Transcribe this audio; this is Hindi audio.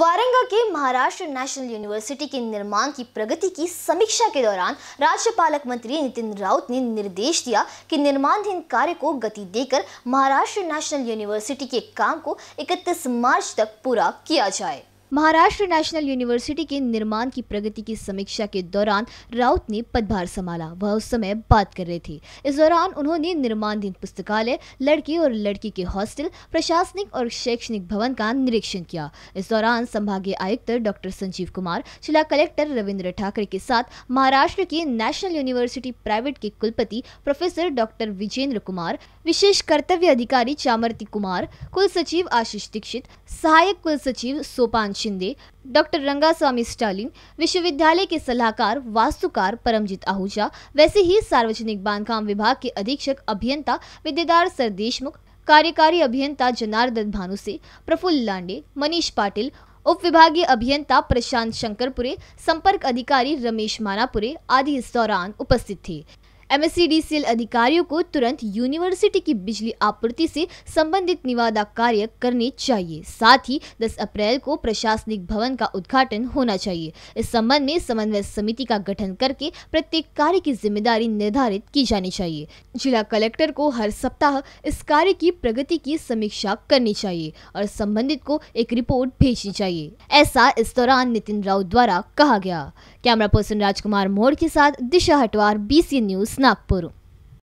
वारंगा के महाराष्ट्र नेशनल यूनिवर्सिटी के निर्माण की प्रगति की समीक्षा के दौरान राज्यपालक मंत्री नितिन राउत ने निर्देश दिया कि निर्माणधीन कार्य को गति देकर महाराष्ट्र नेशनल यूनिवर्सिटी के काम को 31 मार्च तक पूरा किया जाए महाराष्ट्र नेशनल यूनिवर्सिटी के निर्माण की प्रगति की समीक्षा के दौरान राउत ने पदभार संभाला वह उस समय बात कर रहे थे इस दौरान उन्होंने निर्माणधीन पुस्तकालय लड़के और लड़की के हॉस्टल प्रशासनिक और शैक्षणिक भवन का निरीक्षण किया इस दौरान संभागीय आयुक्त डॉक्टर संजीव कुमार जिला कलेक्टर रविन्द्र ठाकरे के साथ महाराष्ट्र के नेशनल यूनिवर्सिटी प्राइवेट के कुलपति प्रोफेसर डॉक्टर विजेंद्र कुमार विशेष कर्तव्य अधिकारी चामर्ती कुमार कुल सचिव आशीष दीक्षित सहायक कुल सचिव सोपान शिंदे डॉक्टर रंगास्वामी स्टालिन विश्वविद्यालय के सलाहकार वास्तुकार परमजीत आहूजा वैसे ही सार्वजनिक बांधकाम विभाग के अधीक्षक अभियंता विद्यादार सर देशमुख कार्यकारी अभियंता जनार्दन भानुसे प्रफुल्ल लांडे मनीष पाटिल उप विभागीय अभियंता प्रशांत शंकरपुरे संपर्क अधिकारी रमेश मानापुरे आदि इस दौरान उपस्थित थे एमएससीडीसीएल अधिकारियों को तुरंत यूनिवर्सिटी की बिजली आपूर्ति से संबंधित निवादा कार्य करने चाहिए साथ ही 10 अप्रैल को प्रशासनिक भवन का उद्घाटन होना चाहिए इस संबंध में समन्वय समिति का गठन करके प्रत्येक कार्य की जिम्मेदारी निर्धारित की जानी चाहिए जिला कलेक्टर को हर सप्ताह इस कार्य की प्रगति की समीक्षा करनी चाहिए और संबंधित को एक रिपोर्ट भेजनी चाहिए ऐसा इस दौरान नितिन राउत द्वारा कहा गया कैमरा पर्सन राजकुमार मोड़ के साथ Disha Hatwar B news Snapuru.